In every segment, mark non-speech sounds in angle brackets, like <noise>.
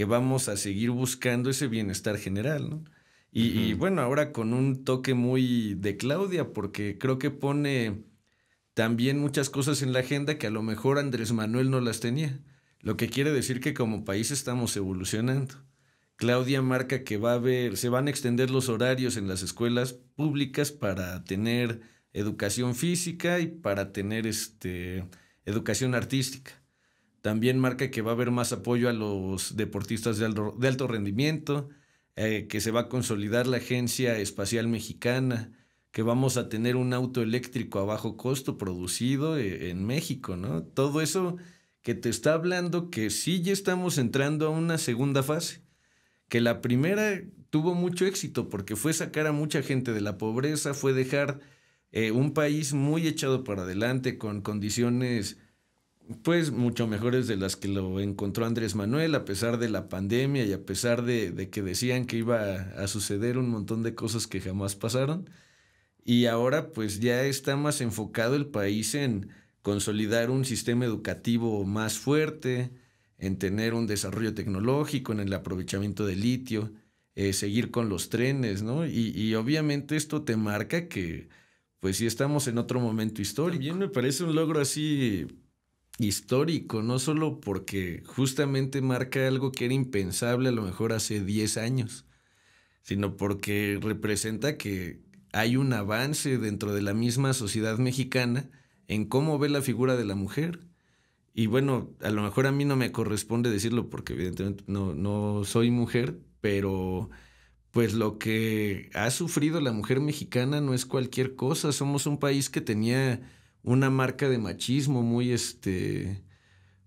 que vamos a seguir buscando ese bienestar general, ¿no? Y, bueno, ahora con un toque muy de Claudia, porque creo que pone también muchas cosas en la agenda que a lo mejor Andrés Manuel no las tenía, lo que quiere decir que como país estamos evolucionando. Claudia marca que va a haber, se van a extender los horarios en las escuelas públicas para tener educación física y para tener este, educación artística. También marca que va a haber más apoyo a los deportistas de alto, rendimiento, eh, que se va a consolidar la Agencia Espacial Mexicana, que vamos a tener un auto eléctrico a bajo costo producido eh, en México, ¿no? Todo eso que te está hablando que sí ya estamos entrando a una segunda fase, que la primera tuvo mucho éxito porque fue sacar a mucha gente de la pobreza, fue dejar eh, un país muy echado para adelante con condiciones pues mucho mejores de las que lo encontró Andrés Manuel, a pesar de la pandemia y a pesar de, que decían que iba a, suceder un montón de cosas que jamás pasaron. Y ahora pues ya está más enfocado el país en consolidar un sistema educativo más fuerte, en tener un desarrollo tecnológico, en el aprovechamiento del litio, eh, seguir con los trenes, ¿no? Y, y obviamente esto te marca que pues sí estamos en otro momento histórico. También me parece un logro así histórico, no solo porque justamente marca algo que era impensable a lo mejor hace 10 años, sino porque representa que hay un avance dentro de la misma sociedad mexicana en cómo ve la figura de la mujer. Y bueno, a lo mejor a mí no me corresponde decirlo porque evidentemente no, no soy mujer, pero pues lo que ha sufrido la mujer mexicana no es cualquier cosa. Somos un país que tenía una marca de machismo muy, este,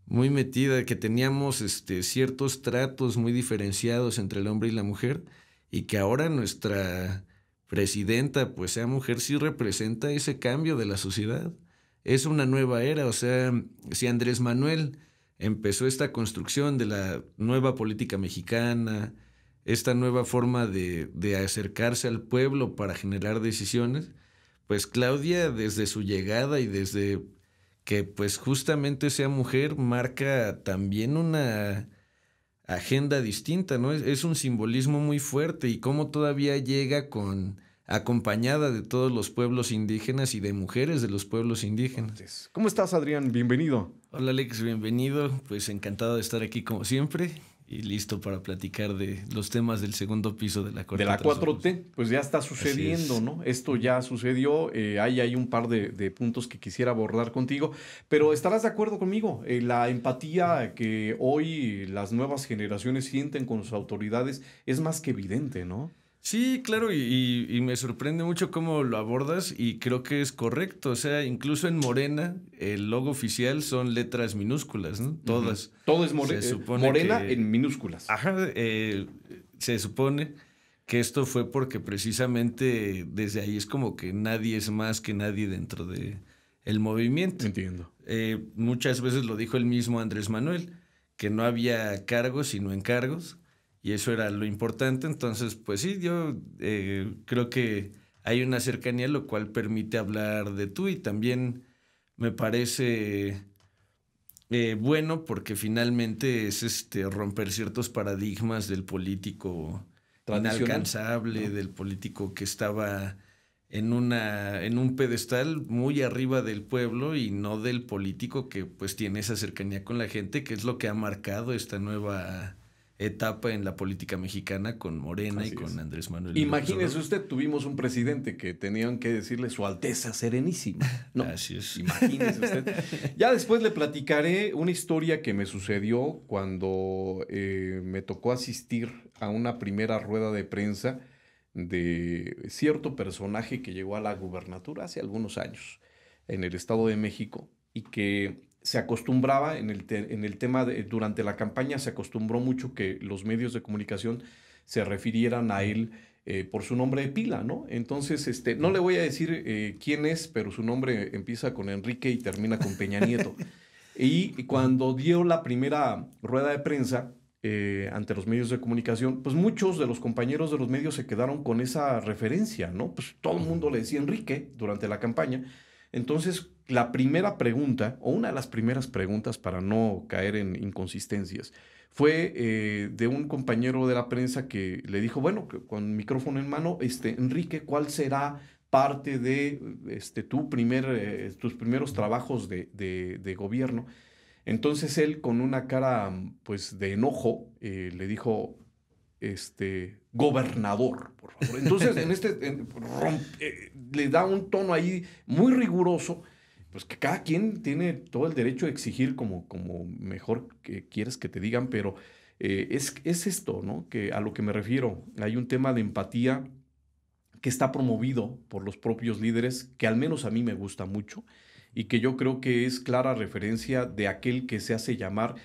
muy metida, que teníamos este, ciertos tratos muy diferenciados entre el hombre y la mujer, y que ahora nuestra presidenta, pues sea mujer, sí representa ese cambio de la sociedad. Es una nueva era, o sea, si Andrés Manuel empezó esta construcción de la nueva política mexicana, esta nueva forma de acercarse al pueblo para generar decisiones, pues Claudia desde su llegada y desde que pues justamente sea mujer marca también una agenda distinta, ¿no? Es, un simbolismo muy fuerte y cómo todavía llega con acompañada de todos los pueblos indígenas y de mujeres de los pueblos indígenas. ¿Cómo estás, Adrián? Bienvenido. Hola, Alex, bienvenido. Pues encantado de estar aquí como siempre y listo para platicar de los temas del segundo piso de la cuarta. De la 4T, pues ya está sucediendo, ¿no? Esto ya sucedió, eh, hay un par de, puntos que quisiera abordar contigo, pero estarás de acuerdo conmigo, eh, la empatía que hoy las nuevas generaciones sienten con sus autoridades es más que evidente, ¿no? Sí, claro, y, me sorprende mucho cómo lo abordas y creo que es correcto. O sea, incluso en Morena, el logo oficial son letras minúsculas, ¿no? Todas. Todo es eh, Morena en minúsculas. Ajá, eh, se supone que esto fue porque precisamente desde ahí es como que nadie es más que nadie dentro de el movimiento. Entiendo. Eh, muchas veces lo dijo el mismo Andrés Manuel, que no había cargos sino encargos y eso era lo importante. Entonces, pues sí, yo eh, creo que hay una cercanía, lo cual permite hablar de tú y también me parece eh, bueno porque finalmente es este romper ciertos paradigmas del político inalcanzable, del político que estaba en una en un pedestal muy arriba del pueblo y no del político que pues tiene esa cercanía con la gente, que es lo que ha marcado esta nueva etapa en la política mexicana con Morena y con Andrés Manuel. Imagínese usted, tuvimos un presidente que tenían que decirle Su Alteza Serenísima. No, <laughs> Así es. Imagínese usted. ya después le platicaré una historia que me sucedió cuando eh, me tocó asistir a una primera rueda de prensa de cierto personaje que llegó a la gubernatura hace algunos años en el Estado de México y que se acostumbraba en el, en el tema de, durante la campaña, se acostumbró mucho que los medios de comunicación se refirieran a él eh, por su nombre de pila, ¿no? Entonces, este, no le voy a decir eh, quién es, pero su nombre empieza con Enrique y termina con Peña Nieto. <laughs> y cuando dio la primera rueda de prensa eh, ante los medios de comunicación, pues muchos de los compañeros de los medios se quedaron con esa referencia, ¿no? Pues todo el mundo le decía Enrique durante la campaña. Entonces, la primera pregunta, o una de las primeras preguntas para no caer en inconsistencias, fue eh, de un compañero de la prensa que le dijo, bueno, con micrófono en mano, este, Enrique, ¿cuál será parte de este, tu primer, eh, tus primeros trabajos de, gobierno? Entonces él, con una cara pues, de enojo, eh, le dijo, este, gobernador, por favor. Entonces, en este, le da un tono ahí muy riguroso pues que cada quien tiene todo el derecho a exigir como, como mejor que quieres que te digan, pero eh, es, es, esto, ¿no? Que a lo que me refiero, hay un tema de empatía que está promovido por los propios líderes, que al menos a mí me gusta mucho y que yo creo que es clara referencia de aquel que se hace llamar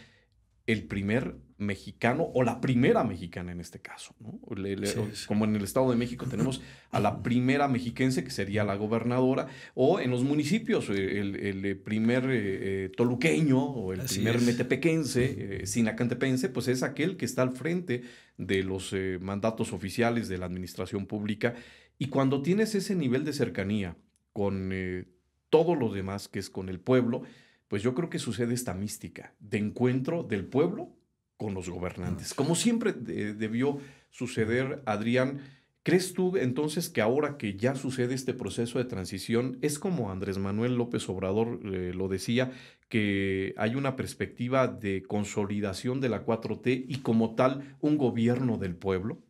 el primer mexicano o la primera mexicana en este caso, ¿no? Como en el Estado de México tenemos a la primera mexiquense que sería la gobernadora o en los municipios eh, el, eh, primer eh, toluqueño o el primer metepequense, sinacantepense, pues es aquel que está al frente de los mandatos oficiales de la administración pública y cuando tienes ese nivel de cercanía con todo lo demás que es con el pueblo, pues yo creo que sucede esta mística de encuentro del pueblo con los gobernantes, ah, como siempre debió suceder, Adrián. ¿Crees tú entonces que ahora que ya sucede este proceso de transición, es como Andrés Manuel López Obrador eh, lo decía, que hay una perspectiva de consolidación de la 4T y como tal un gobierno del pueblo?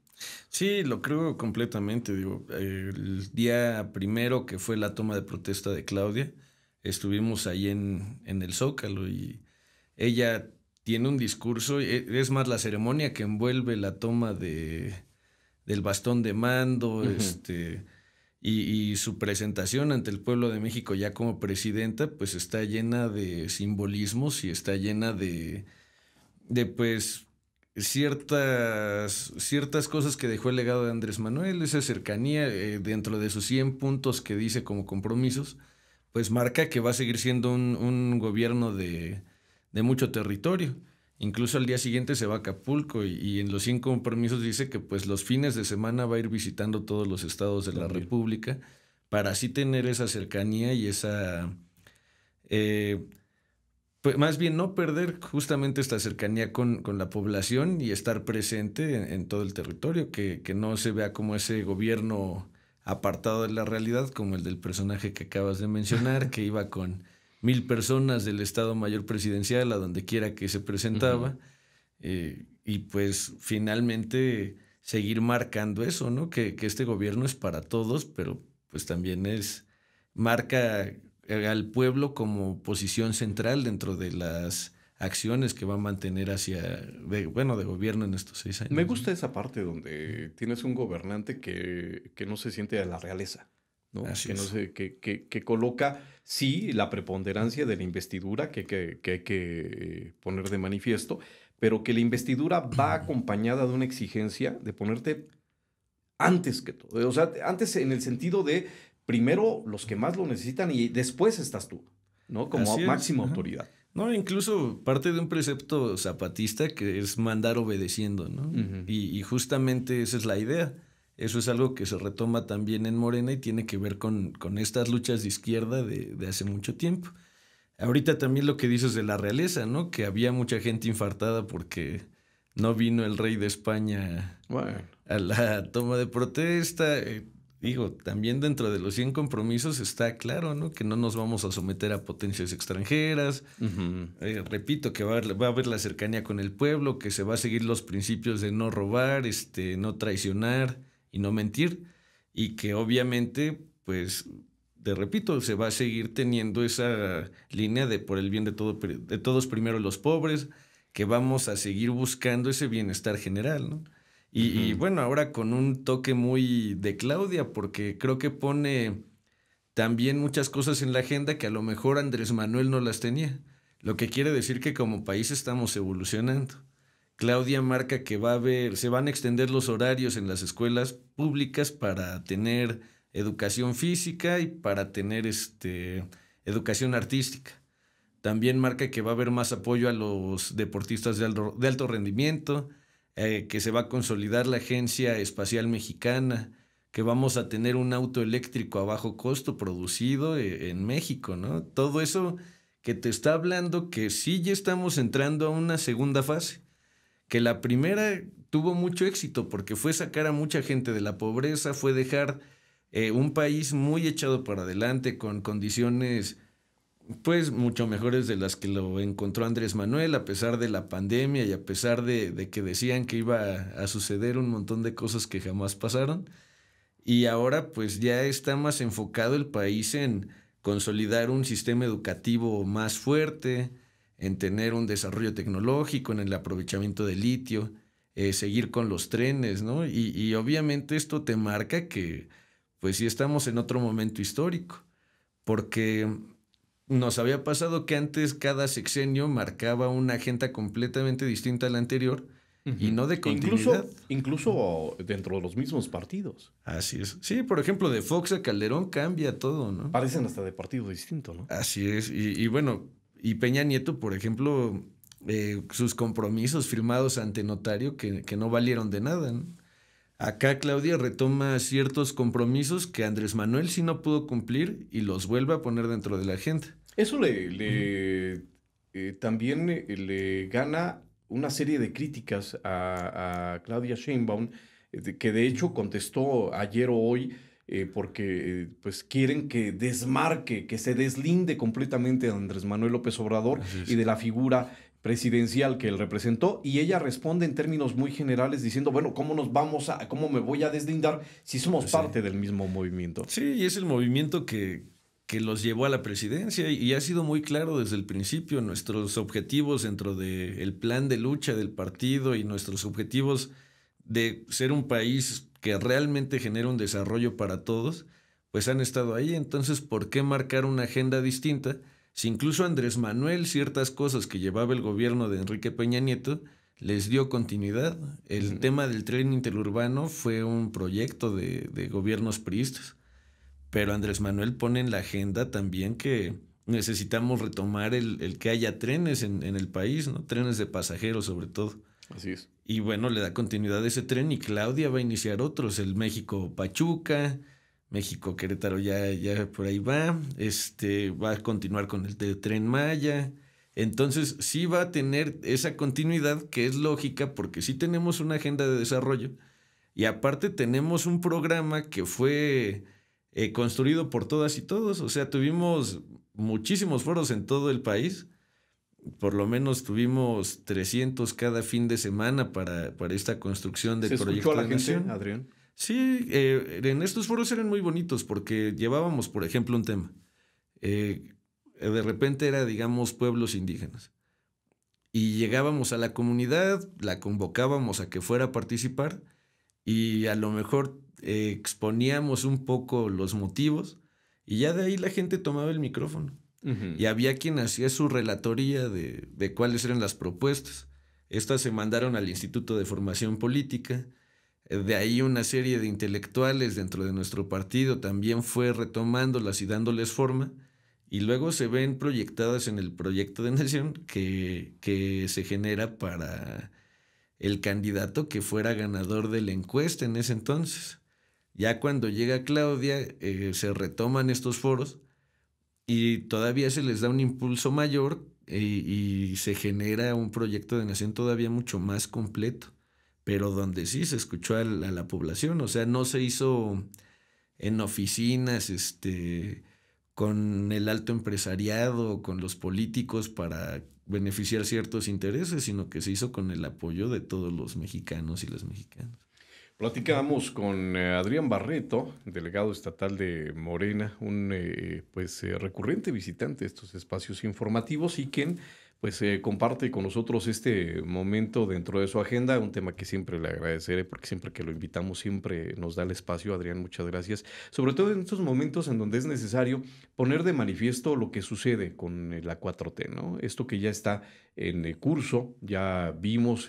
Sí, lo creo completamente. el día primero que fue la toma de protesta de Claudia, estuvimos ahí en, en el Zócalo y ella tiene un discurso, e, es más la ceremonia que envuelve la toma de, del bastón de mando, este, y, su presentación ante el pueblo de México ya como presidenta, pues está llena de simbolismos y está llena de, pues ciertas, ciertas cosas que dejó el legado de Andrés Manuel, esa cercanía eh, dentro de sus 100 puntos que dice como compromisos, pues marca que va a seguir siendo un gobierno de, de mucho territorio. Incluso al día siguiente se va a Acapulco y, en los cinco compromisos dice que pues los fines de semana va a ir visitando todos los estados de la República para así tener esa cercanía y esa... Eh, pues más bien no perder justamente esta cercanía con, con la población y estar presente en, todo el territorio, que, que, no se vea como ese gobierno apartado de la realidad, como el del personaje que acabas de mencionar, <laughs> que iba con mil personas del Estado Mayor Presidencial a donde quiera que se presentaba. Eh, y pues finalmente seguir marcando eso, ¿no? Que, este gobierno es para todos, pero pues también es, marca eh, al pueblo como posición central dentro de las acciones que va a mantener hacia, bueno, de gobierno en estos seis años. Me gusta esa parte donde tienes un gobernante que, que no se siente a la realeza. ¿no? Que, coloca, sí, la preponderancia de la investidura que, hay que poner de manifiesto, pero que la investidura va acompañada de una exigencia de ponerte antes que todo. O sea, antes en el sentido de primero los que más lo necesitan y después estás tú, ¿no? Como máxima autoridad. No, incluso parte de un precepto zapatista que es mandar obedeciendo, ¿no? y, y, justamente esa es la idea eso es algo que se retoma también en Morena y tiene que ver con, con estas luchas de izquierda de, hace mucho tiempo. Ahorita también lo que dices de la realeza, ¿no? Que había mucha gente infartada porque no vino el rey de España a la toma de protesta. Eh, digo, también dentro de los 100 compromisos está claro, ¿no? Que no nos vamos a someter a potencias extranjeras. Eh, repito, que va a, haber, va a, haber, la cercanía con el pueblo, que se va a seguir los principios de no robar, este, no traicionar no mentir. Y que obviamente, pues, te repito, se va a seguir teniendo esa línea de por el bien de, todo, de todos primero los pobres, que vamos a seguir buscando ese bienestar general, y, bueno, ahora con un toque muy de Claudia, porque creo que pone también muchas cosas en la agenda que a lo mejor Andrés Manuel no las tenía, lo que quiere decir que como país estamos evolucionando. Claudia marca que va a haber, se van a extender los horarios en las escuelas públicas para tener educación física y para tener este, educación artística. También marca que va a haber más apoyo a los deportistas de alto, rendimiento, eh, que se va a consolidar la Agencia Espacial Mexicana, que vamos a tener un auto eléctrico a bajo costo producido eh, en México, ¿no? Todo eso que te está hablando que sí ya estamos entrando a una segunda fase que la primera tuvo mucho éxito porque fue sacar a mucha gente de la pobreza, fue dejar eh, un país muy echado para adelante con condiciones pues mucho mejores de las que lo encontró Andrés Manuel, a pesar de la pandemia y a pesar de, que decían que iba a, a, suceder un montón de cosas que jamás pasaron. Y ahora pues ya está más enfocado el país en consolidar un sistema educativo más fuerte, en tener un desarrollo tecnológico, en el aprovechamiento de litio, eh, seguir con los trenes, ¿no? Y, obviamente esto te marca que, pues sí estamos en otro momento histórico, porque nos había pasado que antes cada sexenio marcaba una agenda completamente distinta a la anterior, y no de continuidad. Incluso, dentro de los mismos partidos. Así es. Sí, por ejemplo, de Fox a Calderón cambia todo, ¿no? Parecen hasta de partido distinto, ¿no? Así es. Y, y bueno, y Peña Nieto, por ejemplo, eh, sus compromisos firmados ante notario que, no valieron de nada. Acá Claudia retoma ciertos compromisos que Andrés Manuel sí no pudo cumplir y los vuelve a poner dentro de la gente Eso le, eh, también eh, le gana una serie de críticas a, a Claudia Sheinbaum, que de hecho contestó ayer o hoy eh, porque eh, pues quieren que desmarque, que se deslinde completamente a Andrés Manuel López Obrador y de la figura presidencial que él representó y ella responde en términos muy generales diciendo, bueno, ¿cómo nos vamos a, cómo me voy a deslindar si somos parte del mismo movimiento? Sí, y es el movimiento que, que los llevó a la presidencia y ha sido muy claro desde el principio nuestros objetivos dentro del plan de lucha del partido y nuestros objetivos de ser un país que realmente genera un desarrollo para todos, pues han estado ahí. Entonces, ¿por qué marcar una agenda distinta? Si incluso Andrés Manuel ciertas cosas que llevaba el gobierno de Enrique Peña Nieto les dio continuidad. El tema del tren interurbano fue un proyecto de, gobiernos priistas. Pero Andrés Manuel pone en la agenda también que necesitamos retomar el, que haya trenes en, en el país, ¿no? Trenes de pasajeros sobre todo. Y bueno, le da continuidad a ese tren y Claudia va a iniciar otros, el México Pachuca, México Querétaro ya, ya por ahí va, este, va a continuar con el Tren Maya. Entonces sí va a tener esa continuidad que es lógica porque sí tenemos una agenda de desarrollo y aparte tenemos un programa que fue eh, construido por todas y todos, o sea, tuvimos muchísimos foros en todo el país por lo menos tuvimos 300 cada fin de semana para, esta construcción del ¿Se proyecto. Escuchó la gente, Adrián? Sí, eh, en estos foros eran muy bonitos porque llevábamos, por ejemplo, un tema. Eh, eh, de repente era, digamos, pueblos indígenas. Y llegábamos a la comunidad, la convocábamos a que fuera a participar y a lo mejor exponíamos un poco los motivos y ya de ahí la gente tomaba el micrófono y había quien hacía su relatoría de, cuáles eran las propuestas. Estas se mandaron al Instituto de Formación Política. De ahí una serie de intelectuales dentro de nuestro partido también fue retomándolas y dándoles forma. Y luego se ven proyectadas en el proyecto de nación que, se genera para el candidato que fuera ganador de la encuesta en ese entonces. Ya cuando llega Claudia, eh, se retoman estos foros y todavía se les da un impulso mayor eh, y, se genera un proyecto de nación todavía mucho más completo, pero donde sí se escuchó a la, población, o sea, no se hizo en oficinas, este, con el alto empresariado, con los políticos para beneficiar ciertos intereses, sino que se hizo con el apoyo de todos los mexicanos y las mexicanas. Platicamos con eh, Adrián Barreto, delegado estatal de Morena, un eh, pues eh, recurrente visitante de estos espacios informativos y quien pues comparte con nosotros este momento dentro de su agenda, un tema que siempre le agradeceré porque siempre que lo invitamos siempre nos da el espacio. Adrián, muchas gracias. Sobre todo en estos momentos en donde es necesario poner de manifiesto lo que sucede con la 4T, ¿no? Esto que ya está en curso, ya vimos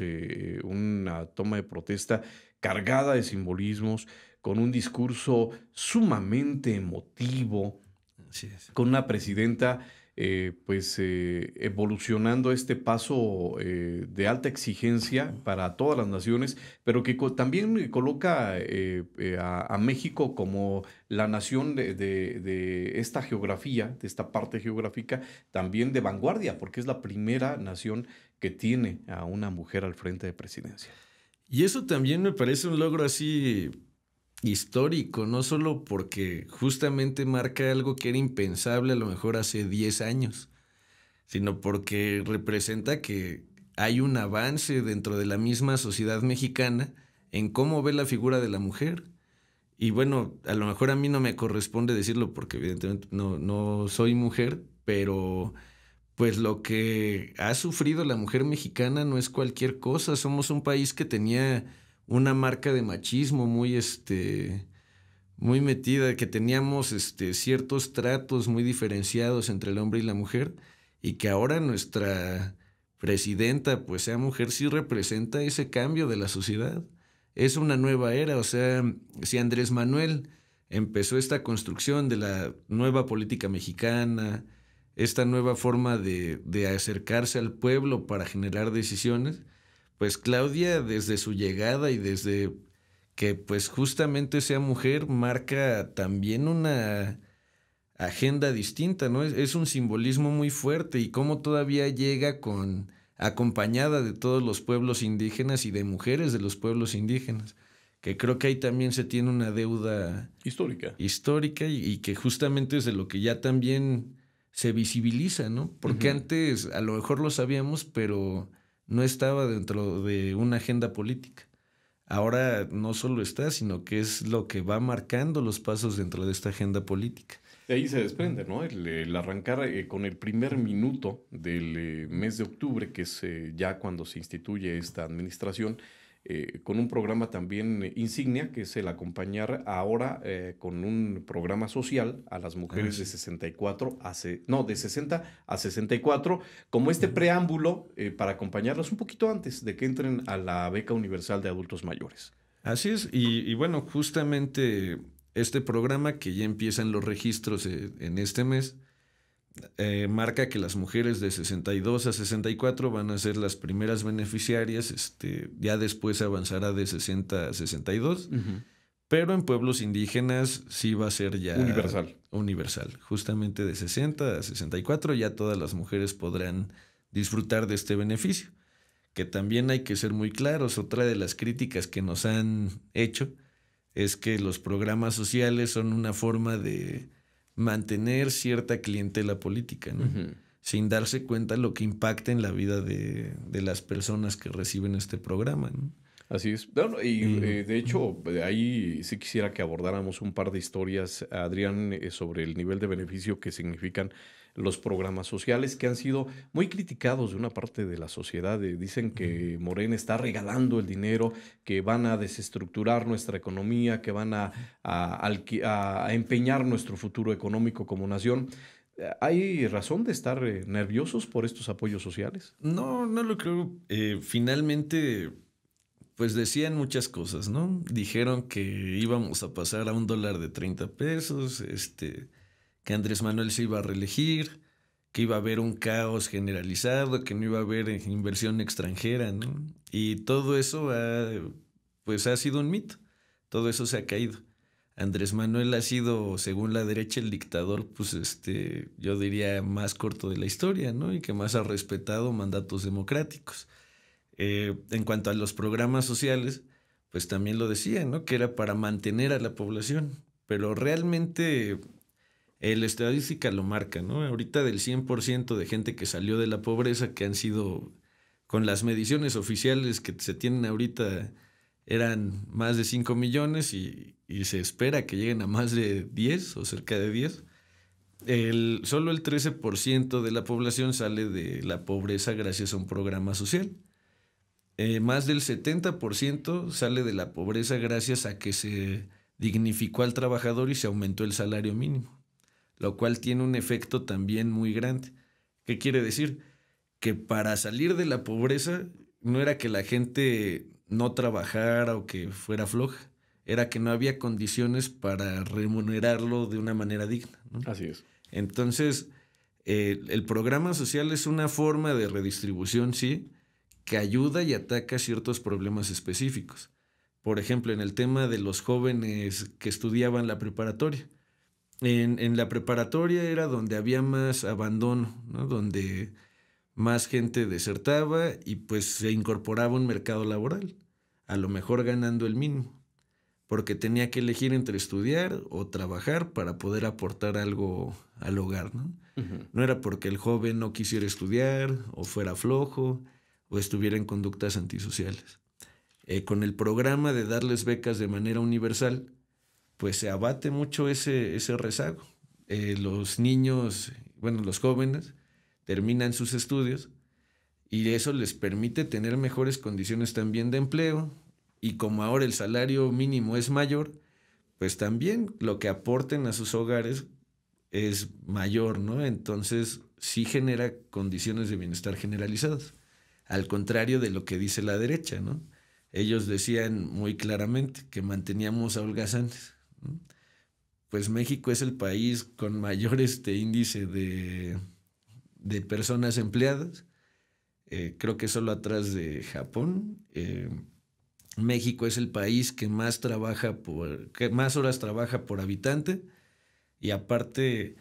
una toma de protesta cargada de simbolismos, con un discurso sumamente emotivo, con una presidenta eh, pues eh, evolucionando este paso eh, de alta exigencia para todas las naciones, pero que también coloca a, México como la nación de, esta geografía, de esta parte geográfica, también de vanguardia, porque es la primera nación que tiene a una mujer al frente de presidencia. Y eso también me parece un logro así histórico, no solo porque justamente marca algo que era impensable a lo mejor hace 10 años, sino porque representa que hay un avance dentro de la misma sociedad mexicana en cómo ve la figura de la mujer. Y bueno, a lo mejor a mí no me corresponde decirlo porque evidentemente no, no soy mujer, pero pues lo que ha sufrido la mujer mexicana no es cualquier cosa. Somos un país que tenía una marca de machismo muy, este, muy metida, que teníamos este, ciertos tratos muy diferenciados entre el hombre y la mujer, y que ahora nuestra presidenta, pues sea mujer, sí representa ese cambio de la sociedad. Es una nueva era, o sea, si Andrés Manuel empezó esta construcción de la nueva política mexicana, esta nueva forma de, acercarse al pueblo para generar decisiones, pues Claudia desde su llegada y desde que pues justamente sea mujer marca también una agenda distinta, ¿no? Es, un simbolismo muy fuerte y cómo todavía llega con acompañada de todos los pueblos indígenas y de mujeres de los pueblos indígenas, que creo que ahí también se tiene una deuda histórica. Histórica y, y que justamente es de lo que ya también se visibiliza, ¿no? Porque antes a lo mejor lo sabíamos, pero no estaba dentro de una agenda política. Ahora no solo está, sino que es lo que va marcando los pasos dentro de esta agenda política. De ahí se desprende, ¿no? El, arrancar eh, con el primer minuto del eh, mes de octubre, que es eh, ya cuando se instituye esta administración, eh, con un programa también insignia, que es el acompañar ahora eh, con un programa social a las ah, mujeres de 64 a no, de 60 a 64, como este preámbulo eh, para acompañarlas un poquito antes de que entren a la beca universal de adultos mayores. Así es, y, y bueno, justamente este programa que ya empiezan los registros en este mes, eh, marca que las mujeres de 62 a 64 van a ser las primeras beneficiarias, este, ya después avanzará de 60 a 62, pero en pueblos indígenas sí va a ser ya universal. Universal, justamente de 60 a 64 ya todas las mujeres podrán disfrutar de este beneficio, que también hay que ser muy claros, otra de las críticas que nos han hecho es que los programas sociales son una forma de mantener cierta clientela política, Sin darse cuenta lo que impacta en la vida de, las personas que reciben este programa, Así es. Bueno, y mm. eh, de hecho, ahí sí quisiera que abordáramos un par de historias, Adrián, eh, sobre el nivel de beneficio que significan los programas sociales que han sido muy criticados de una parte de la sociedad. Eh, dicen que Morena está regalando el dinero, que van a desestructurar nuestra economía, que van a, empeñar nuestro futuro económico como nación. ¿Hay razón de estar eh, nerviosos por estos apoyos sociales? No, no lo creo. Eh, finalmente, pues decían muchas cosas, ¿no? Dijeron que íbamos a pasar a un dólar de 30 pesos, este, que Andrés Manuel se iba a reelegir, que iba a haber un caos generalizado, que no iba a haber eh, inversión extranjera, ¿no? Y todo eso ha, pues ha sido un mito, todo eso se ha caído. Andrés Manuel ha sido, según la derecha, el dictador, pues este, yo diría más corto de la historia, ¿no? Y que más ha respetado mandatos democráticos. Eh, en cuanto a los programas sociales, pues también lo decía, ¿no? Que era para mantener a la población. Pero realmente la estadística lo marca, ¿no? Ahorita del 100% de gente que salió de la pobreza, que han sido, con las mediciones oficiales que se tienen ahorita, eran más de 5 millones y, se espera que lleguen a más de 10 o cerca de 10. El, solo el 13% de la población sale de la pobreza gracias a un programa social. Eh, más del 70% sale de la pobreza gracias a que se dignificó al trabajador y se aumentó el salario mínimo lo cual tiene un efecto también muy grande. ¿Qué quiere decir? Que para salir de la pobreza no era que la gente no trabajara o que fuera floja, era que no había condiciones para remunerarlo de una manera digna. Así es. Entonces, eh, el programa social es una forma de redistribución, sí, que ayuda y ataca ciertos problemas específicos. Por ejemplo, en el tema de los jóvenes que estudiaban la preparatoria. En, la preparatoria era donde había más abandono, donde más gente desertaba y pues se incorporaba a un mercado laboral, a lo mejor ganando el mínimo, porque tenía que elegir entre estudiar o trabajar para poder aportar algo al hogar. No, no era porque el joven no quisiera estudiar o fuera flojo o estuviera en conductas antisociales. Eh, con el programa de darles becas de manera universal, pues se abate mucho ese, ese rezago. Eh, los niños, bueno, los jóvenes, terminan sus estudios y eso les permite tener mejores condiciones también de empleo y como ahora el salario mínimo es mayor, pues también lo que aporten a sus hogares es mayor, ¿no? Entonces sí genera condiciones de bienestar generalizadas, al contrario de lo que dice la derecha, ¿no? Ellos decían muy claramente que manteníamos a holgazanes. Pues México es el país con mayor este, índice de, personas empleadas. Eh, creo que solo atrás de Japón. Eh, México es el país que más trabaja por, que más horas trabaja por habitante. Y aparte,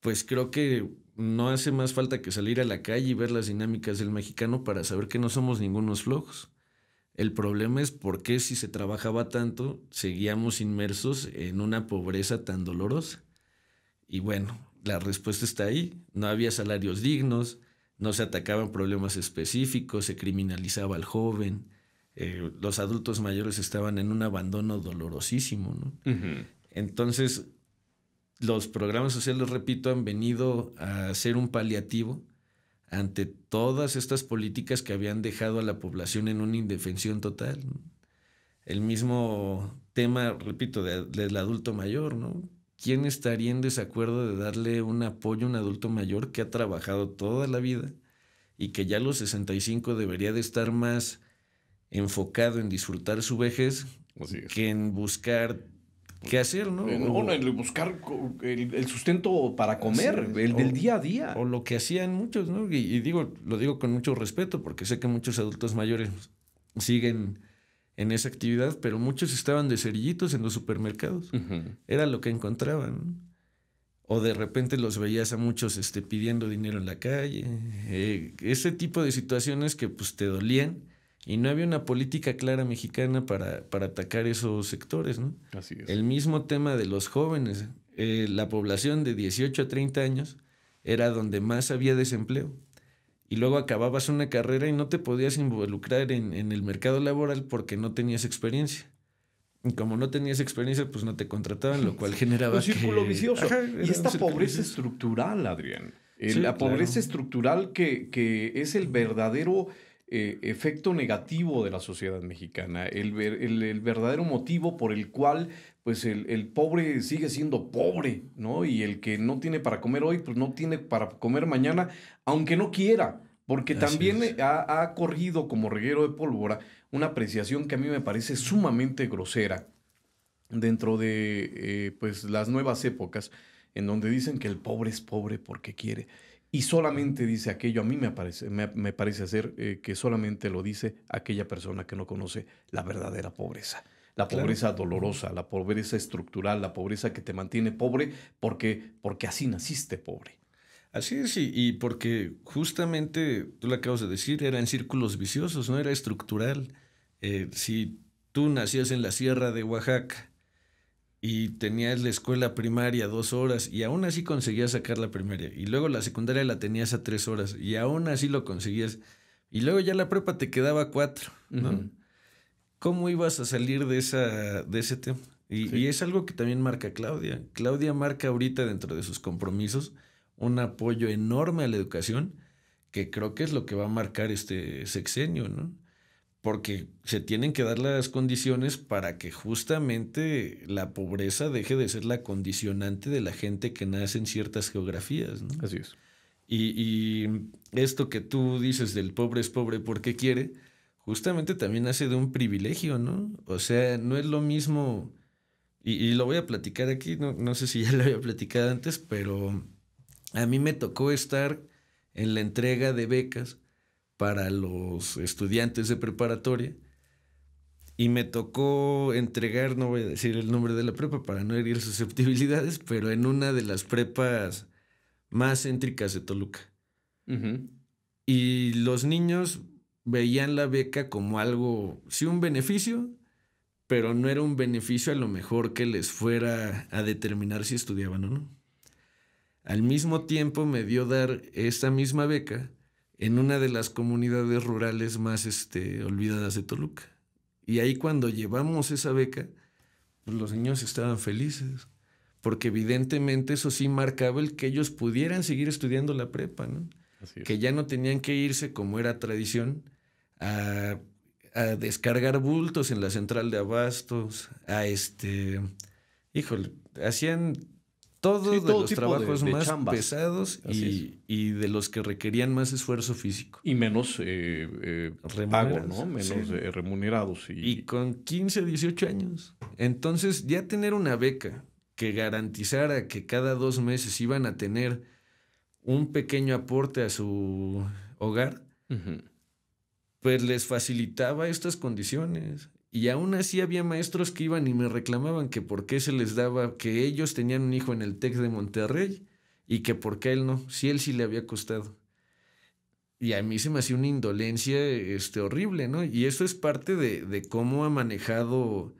pues creo que no hace más falta que salir a la calle y ver las dinámicas del mexicano para saber que no somos ningunos flojos. El problema es por qué si se trabajaba tanto, seguíamos inmersos en una pobreza tan dolorosa. Y bueno, la respuesta está ahí. No había salarios dignos, no se atacaban problemas específicos, se criminalizaba al joven, eh, los adultos mayores estaban en un abandono dolorosísimo. Entonces, los programas sociales, repito, han venido a ser un paliativo ante todas estas políticas que habían dejado a la población en una indefensión total. El mismo tema, repito, del adulto mayor, ¿no? ¿Quién estaría en desacuerdo de darle un apoyo a un adulto mayor que ha trabajado toda la vida y que ya a los 65 debería de estar más enfocado en disfrutar su vejez que en buscar ¿Qué hacer, ¿no? Bueno, eh, buscar el, sustento para comer, el del día a día. O lo que hacían muchos, ¿no? Y, digo, lo digo con mucho respeto, porque sé que muchos adultos mayores siguen en esa actividad, pero muchos estaban de cerillitos en los supermercados. Era lo que encontraban. O de repente los veías a muchos este, pidiendo dinero en la calle. Eh, ese tipo de situaciones que pues te dolían y no había una política clara mexicana para, para atacar esos sectores, ¿no? El mismo tema de los jóvenes. Eh, la población de 18 a 30 años era donde más había desempleo. Y luego acababas una carrera y no te podías involucrar en, en el mercado laboral porque no tenías experiencia. Y como no tenías experiencia, pues no te contrataban, lo cual <laughs> generaba. un círculo vicioso. y esta pobreza estructural, Adrián. la pobreza estructural que, que, es el verdadero eh, efecto negativo de la sociedad mexicana, el, verdadero motivo por el cual pues el, pobre sigue siendo pobre, ¿no? Y el que no tiene para comer hoy, pues no tiene para comer mañana, aunque no quiera. Porque también ha, corrido como reguero de pólvora una apreciación que a mí me parece sumamente grosera dentro de eh, pues, las nuevas épocas, en donde dicen que el pobre es pobre porque quiere y solamente dice aquello, a mí me parece, me, parece ser eh, que solamente lo dice aquella persona que no conoce la verdadera pobreza. La pobreza dolorosa, la pobreza estructural, la pobreza que te mantiene pobre porque, porque así naciste pobre. Así es, y, porque justamente, tú lo acabas de decir, eran círculos viciosos, no era estructural. Eh, si tú nacías en la sierra de Oaxaca y tenías la escuela primaria dos horas y aún así conseguías sacar la primaria y luego la secundaria la tenías a tres horas y aún así lo conseguías y luego ya la prepa te quedaba cuatro, ¿no? ¿Cómo ibas a salir de, esa, de ese tema? Y, y, es algo que también marca Claudia. Claudia marca ahorita dentro de sus compromisos un apoyo enorme a la educación que creo que es lo que va a marcar este sexenio, ¿no? porque se tienen que dar las condiciones para que justamente la pobreza deje de ser la condicionante de la gente que nace en ciertas geografías. ¿no? Así es. Y, esto que tú dices del pobre es pobre porque quiere, justamente también hace de un privilegio, ¿no? O sea, no es lo mismo, y, lo voy a platicar aquí, no, no sé si ya lo había platicado antes, pero a mí me tocó estar en la entrega de becas para los estudiantes de preparatoria. Y me tocó entregar, no voy a decir el nombre de la prepa para no herir susceptibilidades, pero en una de las prepas más céntricas de Toluca. Y los niños veían la beca como algo, sí, un beneficio, pero no era un beneficio a lo mejor que les fuera a determinar si estudiaban o no. Al mismo tiempo me dio dar esta misma beca en una de las comunidades rurales más este, olvidadas de Toluca. Y ahí cuando llevamos esa beca, pues, los niños estaban felices, porque evidentemente eso sí marcaba el que ellos pudieran seguir estudiando la prepa, ¿no? Que ya no tenían que irse, como era tradición, a, a, descargar bultos en la central de abastos, a este, híjole, hacían todos de los trabajos más pesados y, de los que requerían más esfuerzo físico. Y menos eh, eh, pago, ¿no? Menos eh, remunerados. Y... con 15, 18 años. Entonces, ya tener una beca que garantizara que cada dos meses iban a tener un pequeño aporte a su hogar, pues les facilitaba estas condiciones. Y aún así había maestros que iban y me reclamaban que por qué se les daba, que ellos tenían un hijo en el TEC de Monterrey y que por qué él no, si él sí le había costado. Y a mí se me hacía una indolencia este, horrible, ¿no? Y eso es parte de, de cómo ha manejado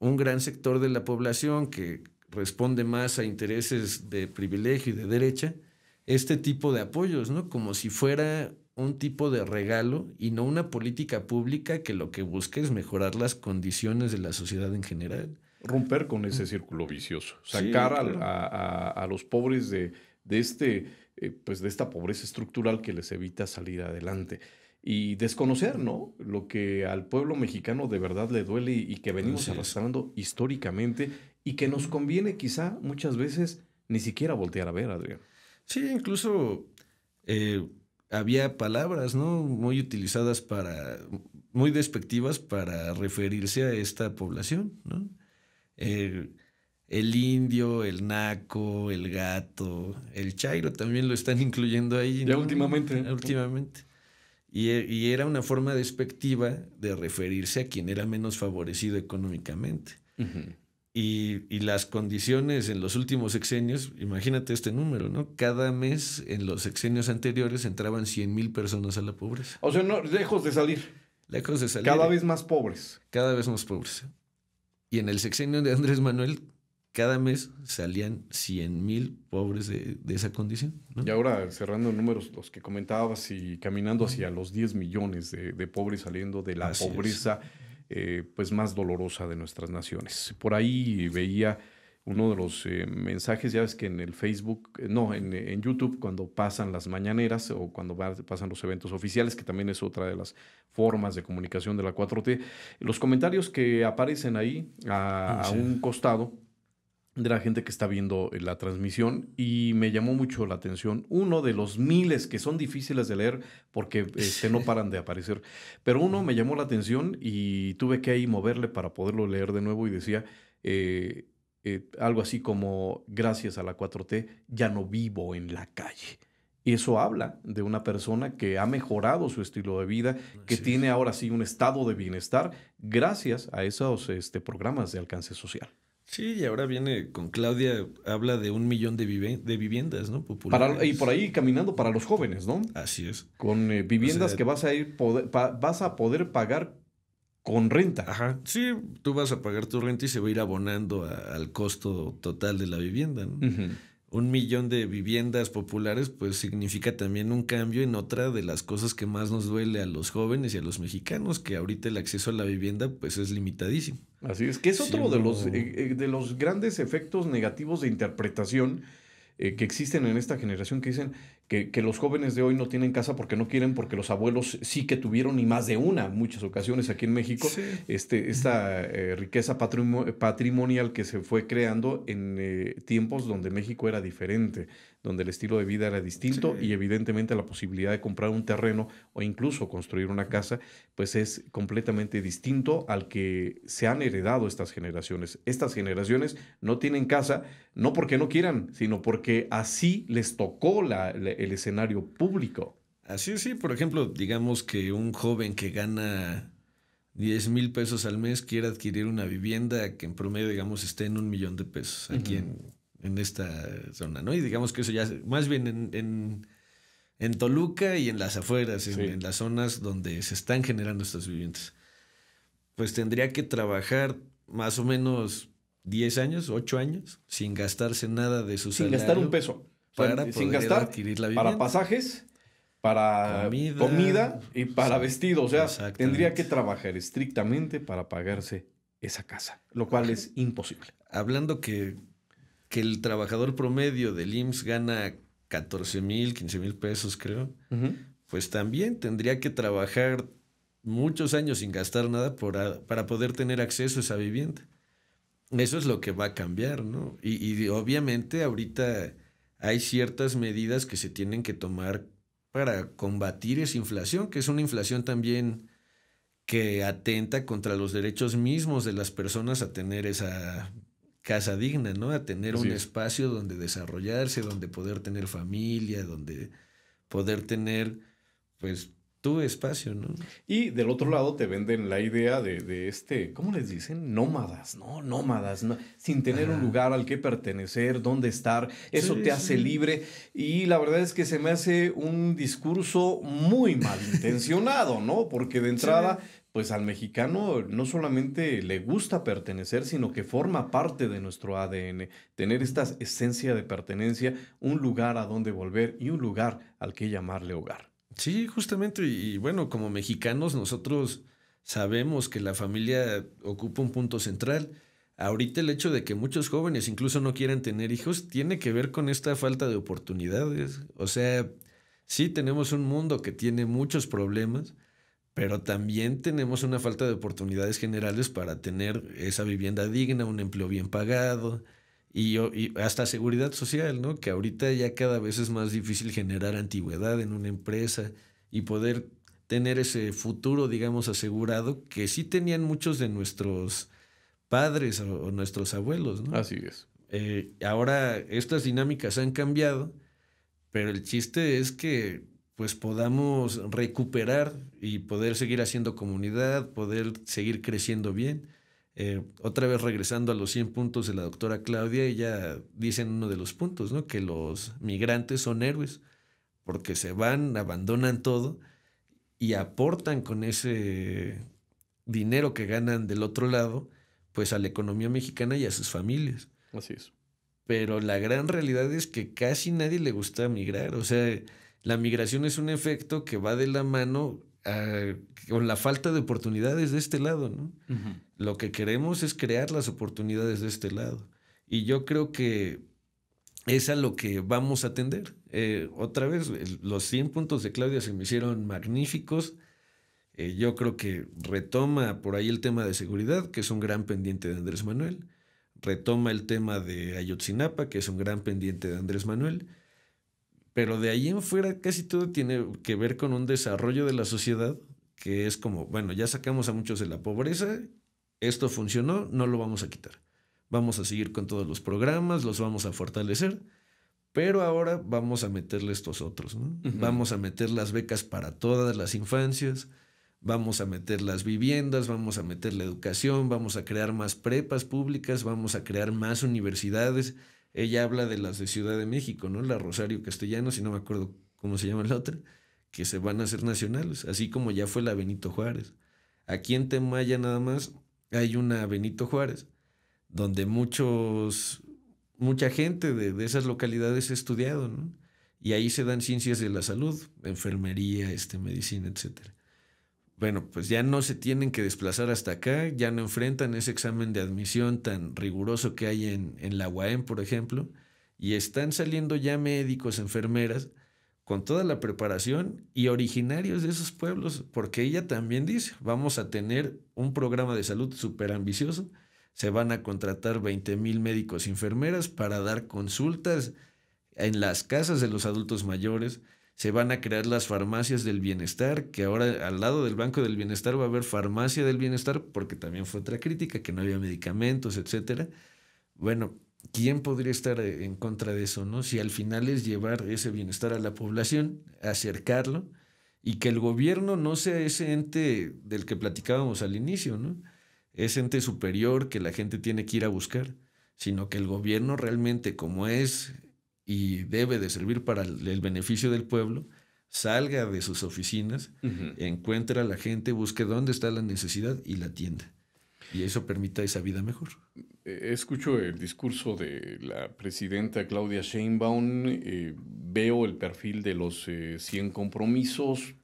un gran sector de la población que responde más a intereses de privilegio y de derecha, este tipo de apoyos, ¿no? Como si fuera un tipo de regalo y no una política pública que lo que busque es mejorar las condiciones de la sociedad en general. Romper con ese círculo vicioso, sacar a, los pobres de, este, eh, pues de esta pobreza estructural que les evita salir adelante. Y desconocer, ¿no? Lo que al pueblo mexicano de verdad le duele y, que venimos arrastrando históricamente y que nos conviene quizá muchas veces ni siquiera voltear a ver, Adrián. Sí, incluso eh, había palabras, ¿no? Muy utilizadas para, muy despectivas para referirse a esta población, ¿no? Eh, el indio, el naco, el gato, el chairo también lo están incluyendo ahí. Ya últimamente. Últimamente. Y, era una forma despectiva de referirse a quien era menos favorecido económicamente. Y, las condiciones en los últimos sexenios, imagínate este número, ¿no? Cada mes en los sexenios anteriores entraban 100 mil personas a la pobreza. O sea, no, lejos de salir. Lejos de salir. Cada vez más pobres. Cada vez más pobres. Y en el sexenio de Andrés Manuel, cada mes salían 100 mil pobres de, esa condición. Y ahora, cerrando números, los que comentabas y caminando hacia los 10 millones de, pobres saliendo de la pobreza. Eh, pues más dolorosa de nuestras naciones. Por ahí veía uno de los eh, mensajes, ya ves que en el Facebook, eh, no, en, YouTube, cuando pasan las mañaneras o cuando pasan los eventos oficiales, que también es otra de las formas de comunicación de la 4T, los comentarios que aparecen ahí a un costado de la gente que está viendo eh, la transmisión y me llamó mucho la atención uno de los miles que son difíciles de leer porque se <laughs> este, no paran de aparecer, pero uno me llamó la atención y tuve que ahí moverle para poderlo leer de nuevo y decía eh, eh, algo así como gracias a la 4T ya no vivo en la calle. Y eso habla de una persona que ha mejorado su estilo de vida, que tiene ahora sí un estado de bienestar gracias a esos este, programas de alcance social. Sí, y ahora viene con Claudia, habla de un millón de, viviendas, ¿no? Populares. y por ahí caminando para los jóvenes, ¿no? Así es. Con eh, viviendas que vas a, ir poder, vas a poder pagar con renta. Ajá. Sí, tú vas a pagar tu renta y se va a ir abonando al costo total de la vivienda, Un millón de viviendas populares, pues significa también un cambio en otra de las cosas que más nos duele a los jóvenes y a los mexicanos, que ahorita el acceso a la vivienda, pues es limitadísimo. Así es, que es otro de, los, eh, eh, de los grandes efectos negativos de interpretación eh, que existen en esta generación, que dicen que, los jóvenes de hoy no tienen casa porque no quieren, porque los abuelos sí que tuvieron y más de una, muchas ocasiones aquí en México, este, esta riqueza patrimonial que se fue creando en tiempos donde México era diferente donde el estilo de vida era distinto y evidentemente la posibilidad de comprar un terreno o incluso construir una casa, pues es completamente distinto al que se han heredado estas generaciones. Estas generaciones no tienen casa, no porque no quieran, sino porque así les tocó la, el escenario público. Así es, sí, por ejemplo, digamos que un joven que gana 10 mil pesos al mes quiere adquirir una vivienda que en promedio, digamos, esté en un millón de pesos aquí en esta zona, ¿no? Y digamos que eso ya, más bien en, en, en Toluca y en las afueras, en, las zonas donde se están generando estas viviendas. Pues tendría que trabajar más o menos 10 años, 8 años, sin gastarse nada de su salario. Sin gastar un peso. Para sin gastar, Para pasajes, para comida, y para vestidos. vestido. O sea, tendría que trabajar estrictamente para pagarse esa casa, lo cual es imposible. Hablando que que el trabajador promedio del IMSS gana 14 mil, 15 mil pesos, creo, pues también tendría que trabajar muchos años sin gastar nada para poder tener acceso a esa vivienda. Eso es lo que va a cambiar, ¿no? Y, y, obviamente ahorita hay ciertas medidas que se tienen que tomar para combatir esa inflación, que es una inflación también que atenta contra los derechos mismos de las personas a tener esa casa digna, ¿no? A tener un espacio donde desarrollarse, donde poder tener familia, donde poder tener, pues, tu espacio, ¿no? Y del otro lado te venden la idea de, este, ¿cómo les dicen? Nómadas, ¿no? Nómadas, ¿no? sin tener un lugar al que pertenecer, dónde estar, eso te hace libre. Y la verdad es que se me hace un discurso muy malintencionado, ¿no? Porque de entrada pues al mexicano no solamente le gusta pertenecer, sino que forma parte de nuestro ADN, tener esta esencia de pertenencia, un lugar a donde volver y un lugar al que llamarle hogar. Sí, justamente, y, bueno, como mexicanos nosotros sabemos que la familia ocupa un punto central. Ahorita el hecho de que muchos jóvenes incluso no quieran tener hijos tiene que ver con esta falta de oportunidades. O sea, sí tenemos un mundo que tiene muchos problemas, pero también tenemos una falta de oportunidades generales para tener esa vivienda digna, un empleo bien pagado y, hasta seguridad social, ¿no? Que ahorita ya cada vez es más difícil generar antigüedad en una empresa y poder tener ese futuro, digamos, asegurado que sí tenían muchos de nuestros padres o, nuestros abuelos, ¿no? Así es. Eh, ahora estas dinámicas han cambiado, pero el chiste es que pues podamos recuperar y poder seguir haciendo comunidad, poder seguir creciendo bien. Eh, otra vez regresando a los 100 puntos de la doctora Claudia, ella dice en uno de los puntos, ¿no? Que los migrantes son héroes, porque se van, abandonan todo y aportan con ese dinero que ganan del otro lado, pues a la economía mexicana y a sus familias. Así es. Pero la gran realidad es que casi nadie le gusta migrar, o sea, la migración es un efecto que va de la mano ah, con la falta de oportunidades de este lado, Lo que queremos es crear las oportunidades de este lado. Y yo creo que es a lo que vamos a atender. Eh, otra vez, los 100 puntos de Claudia se me hicieron magníficos. Eh, yo creo que retoma por ahí el tema de seguridad, que es un gran pendiente de Andrés Manuel. Retoma el tema de Ayotzinapa, que es un gran pendiente de Andrés Manuel pero de ahí en fuera casi todo tiene que ver con un desarrollo de la sociedad que es como, bueno, ya sacamos a muchos de la pobreza, esto funcionó, no lo vamos a quitar. Vamos a seguir con todos los programas, los vamos a fortalecer, pero ahora vamos a meterle estos otros, Vamos a meter las becas para todas las infancias, vamos a meter las viviendas, vamos a meter la educación, vamos a crear más prepas públicas, vamos a crear más universidades ella habla de las de Ciudad de México, ¿no? La Rosario Castellano, si no me acuerdo cómo se llama la otra, que se van a hacer nacionales, así como ya fue la Benito Juárez. Aquí en Temaya nada más hay una Benito Juárez, donde muchos, mucha gente de, esas localidades ha estudiado, ¿no? Y ahí se dan ciencias de la salud, enfermería, este, medicina, etcétera bueno, pues ya no se tienen que desplazar hasta acá, ya no enfrentan ese examen de admisión tan riguroso que hay en, la UAM, por ejemplo, y están saliendo ya médicos, enfermeras, con toda la preparación y originarios de esos pueblos, porque ella también dice, vamos a tener un programa de salud súper ambicioso, se van a contratar 20 mil médicos y enfermeras para dar consultas en las casas de los adultos mayores, se van a crear las farmacias del bienestar, que ahora al lado del Banco del Bienestar va a haber farmacia del bienestar, porque también fue otra crítica, que no había medicamentos, etc. Bueno, ¿quién podría estar eh, en contra de eso, no? Si al final es llevar ese bienestar a la población, acercarlo, y que el gobierno no sea ese ente del que platicábamos al inicio, ¿no? Ese ente superior que la gente tiene que ir a buscar, sino que el gobierno realmente, como es y debe de servir para el beneficio del pueblo, salga de sus oficinas, encuentra a la gente, busque dónde está la necesidad y la atienda. Y eso permita esa vida mejor. Eh, escucho el discurso de la presidenta Claudia Sheinbaum, eh, veo el perfil de los 100 eh, compromisos,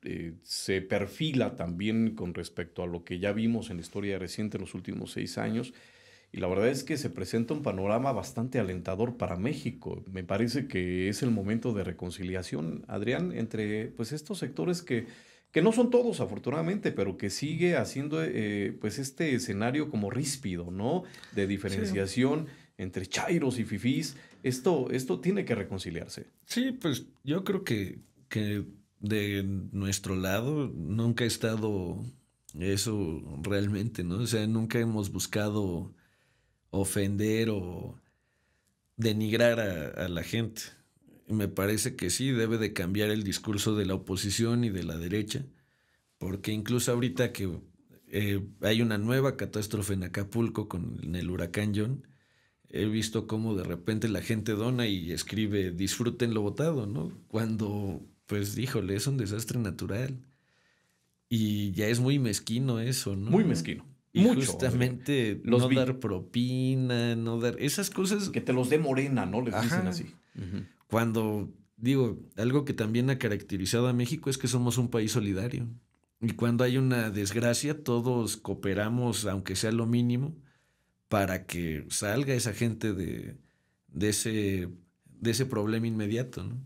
se perfila también con respecto a lo que ya vimos en la historia reciente en los últimos seis años. Y la verdad es que se presenta un panorama bastante alentador para México. Me parece que es el momento de reconciliación, Adrián, entre pues, estos sectores que, que no son todos afortunadamente, pero que sigue haciendo eh, pues este escenario como ríspido, ¿no? De diferenciación entre chairos y fifís. Esto, esto tiene que reconciliarse. Sí, pues yo creo que, que de nuestro lado nunca ha estado eso realmente, ¿no? O sea, nunca hemos buscado ofender o denigrar a, la gente. Me parece que sí, debe de cambiar el discurso de la oposición y de la derecha, porque incluso ahorita que eh, hay una nueva catástrofe en Acapulco con el huracán John, he visto cómo de repente la gente dona y escribe disfruten lo votado, ¿no? Cuando, pues, híjole, es un desastre natural. Y ya es muy mezquino eso, ¿no? Muy mezquino. Y justamente no dar propina, no dar esas cosas. Que te los dé morena, ¿no? Les dicen así. Cuando, digo, algo que también ha caracterizado a México es que somos un país solidario. Y cuando hay una desgracia, todos cooperamos, aunque sea lo mínimo, para que salga esa gente de, ese de ese problema inmediato, ¿no?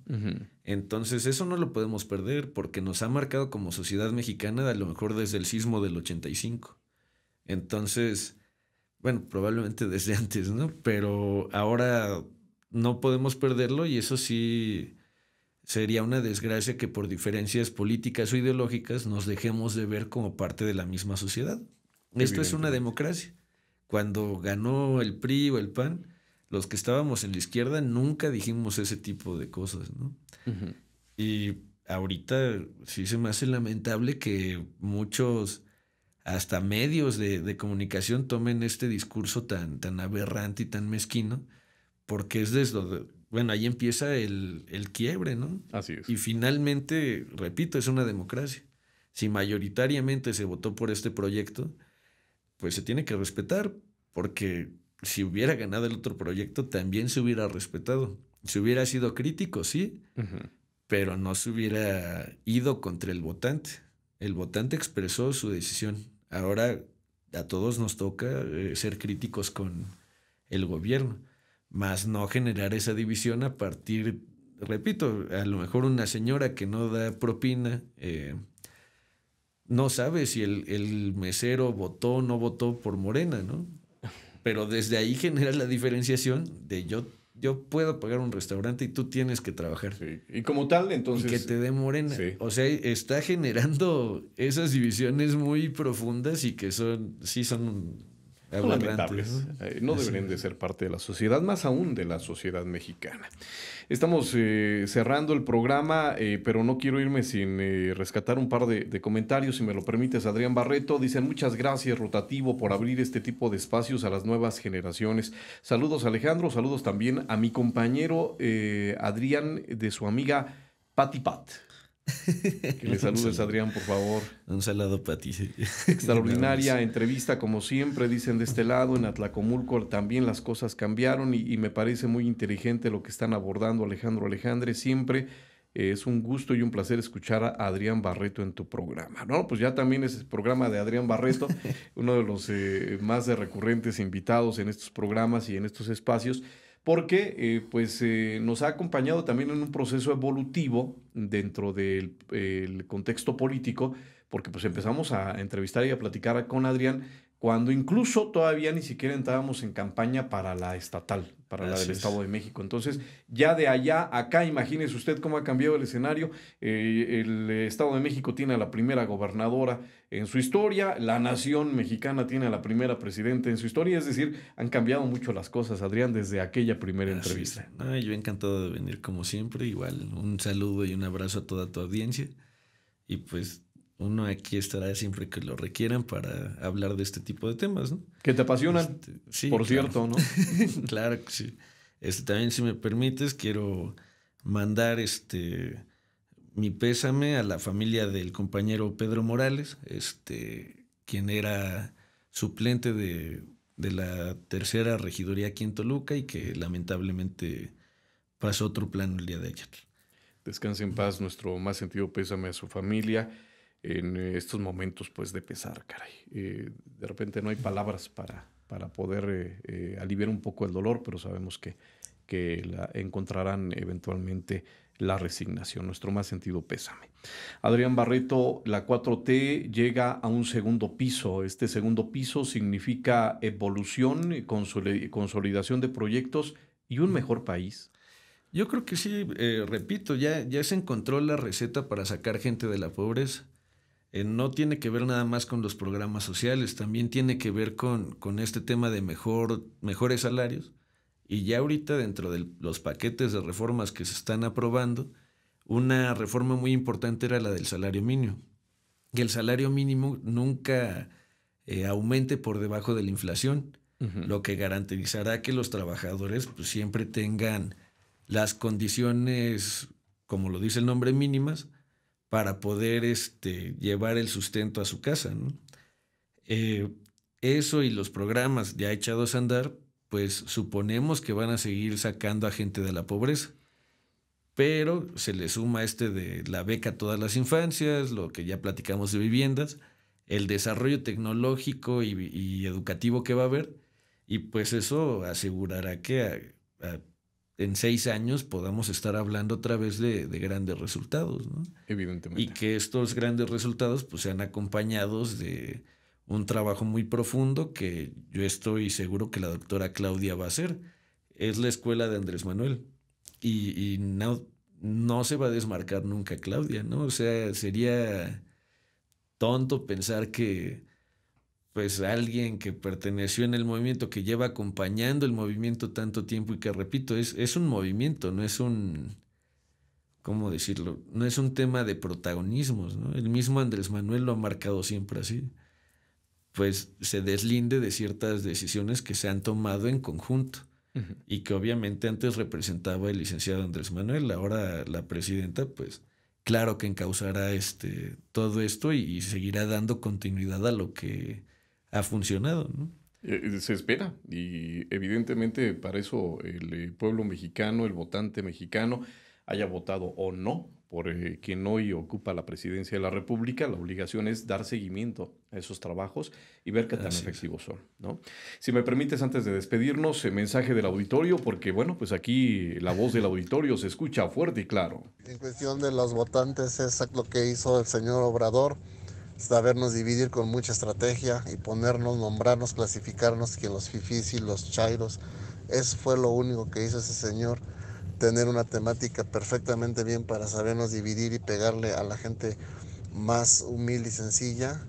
Entonces, eso no lo podemos perder porque nos ha marcado como sociedad mexicana a lo mejor desde el sismo del 85. Entonces, bueno, probablemente <laughs> desde antes, ¿no? Pero ahora no podemos perderlo y eso sí sería una desgracia que por diferencias políticas o ideológicas nos dejemos de ver como parte de la misma sociedad. Esto es una democracia. Cuando ganó el PRI o el PAN, los que estábamos en la izquierda nunca dijimos ese tipo de cosas, ¿no? Y ahorita sí se me hace lamentable que muchos hasta medios de, comunicación tomen este discurso tan, tan aberrante y tan mezquino, porque es desde bueno, ahí empieza el, quiebre, ¿no? Así es. Y finalmente, repito, es una democracia. Si mayoritariamente se votó por este proyecto, pues se tiene que respetar, porque si hubiera ganado el otro proyecto, también se hubiera respetado. Si hubiera sido crítico, sí, pero no se hubiera ido contra el votante. El votante expresó su decisión. Ahora a todos nos toca eh, ser críticos con el gobierno, más no generar esa división a partir, repito, a lo mejor una señora que no da propina. Eh, no sabe si el, el, mesero votó o no votó por Morena, ¿no? Pero desde ahí genera la diferenciación de yo yo puedo pagar un restaurante y tú tienes que trabajar. Y como tal, entonces. Y que te dé morena. O sea, está generando esas divisiones muy profundas y que son, sí, son no eh, deberían de ser parte de la sociedad, más aún de la sociedad mexicana. Estamos eh, cerrando el programa, eh, pero no quiero irme sin rescatar un par de, de, comentarios, si me lo permites, Adrián Barreto. Dicen muchas gracias, Rotativo, por abrir este tipo de espacios a las nuevas generaciones. Saludos, Alejandro. Saludos también a mi compañero Adrián de su amiga Pati Pat. <laughs> Que le saludes, Adrián, por favor. Un saludo para ti. <laughs> Extraordinaria entrevista, como siempre, dicen de este lado. En Atlacomulco también las cosas cambiaron y, me parece muy inteligente lo que están abordando Alejandro Alejandre. Siempre eh, es un gusto y un placer escuchar a Adrián Barreto en tu programa. No, pues ya también es el programa de Adrián Barreto, <laughs> uno de los eh, más recurrentes invitados en estos programas y en estos espacios porque eh, pues, eh, nos ha acompañado también en un proceso evolutivo dentro del contexto político, porque pues empezamos a entrevistar y a platicar con Adrián cuando incluso todavía ni siquiera entrábamos en campaña para la estatal, para la del Estado de México. Entonces, ya de allá acá, imagínese usted cómo ha cambiado el escenario. Eh, el Estado de México tiene a la primera gobernadora en su historia, la nación mexicana tiene a la primera presidenta en su historia, es decir, han cambiado mucho las cosas, Adrián, desde aquella primera entrevista. Ay, yo encantado de venir como siempre, igual un saludo y un abrazo a toda tu audiencia. Y pues uno aquí estará siempre que lo requieran para hablar de este tipo de temas, ¿no? Que te apasionan, este, por cierto, ¿no? <laughs> claro que sí. Este, también, si me permites, quiero mandar este mi pésame a la familia del compañero Pedro Morales, este, quien era suplente de, de la tercera regiduría aquí en Toluca y que lamentablemente pasó otro plano el día de ayer. Descanse en paz, nuestro más sentido pésame a su familia en eh, estos momentos pues de pesar, caray. Eh, de repente no hay palabras para, para poder eh, aliviar un poco el dolor, pero sabemos que, encontrarán eventualmente la resignación. Nuestro más sentido pésame. Adrián Barreto, la 4T llega a un segundo piso. Este segundo piso significa evolución, consolidación de proyectos y un mejor país. Yo creo que sí, repito, ya, ya se encontró la receta para sacar gente de la pobreza. Eh, no tiene que ver nada más con los programas sociales, también tiene que ver con, con este tema de mejor, mejores salarios. Y ya ahorita dentro de los paquetes de reformas que se están aprobando, una reforma muy importante era la del salario mínimo. Y el salario mínimo nunca eh, aumente por debajo de la inflación, lo que garantizará que los trabajadores pues, siempre tengan las condiciones, como lo dice el nombre, mínimas para poder este, llevar el sustento a su casa. Eh, eso y los programas ya echados a andar, pues suponemos que van a seguir sacando a gente de la pobreza. Pero se le suma este de la beca a todas las infancias, lo que ya platicamos de viviendas, el desarrollo tecnológico y, educativo que va a haber, y pues eso asegurará que en seis años podamos estar hablando otra vez de, grandes resultados, ¿no? Evidentemente. Y que estos grandes resultados pues, sean acompañados de un trabajo muy profundo que yo estoy seguro que la doctora Claudia va a hacer. Es la escuela de Andrés Manuel. Y, no, no se va a desmarcar nunca Claudia, ¿no? O sea, sería tonto pensar que pues alguien que perteneció en el movimiento, que lleva acompañando el movimiento tanto tiempo y que, repito, es, es un movimiento, no es un, ¿cómo decirlo? No es un tema de protagonismos, ¿no? El mismo Andrés Manuel lo ha marcado siempre así, pues se deslinde de ciertas decisiones que se han tomado en conjunto y que obviamente antes representaba el licenciado Andrés Manuel, ahora la presidenta, pues claro que encauzará este, todo esto y seguirá dando continuidad a lo que ha funcionado. ¿no? Eh, eh, se espera y evidentemente para eso el eh, pueblo mexicano, el votante mexicano, haya votado o no por quien hoy ocupa la presidencia de la República, la obligación es dar seguimiento a esos trabajos y ver qué tan efectivos son. ¿no? Si me permites, antes de despedirnos, el mensaje del auditorio, porque bueno, pues aquí la voz del auditorio se escucha fuerte y claro. En cuestión de los votantes es lo que hizo el señor Obrador sabernos dividir con mucha estrategia y ponernos, nombrarnos, clasificarnos que los fifis y los chairos. Eso fue lo único que hizo ese señor, tener una temática perfectamente bien para sabernos dividir y pegarle a la gente más humilde y sencilla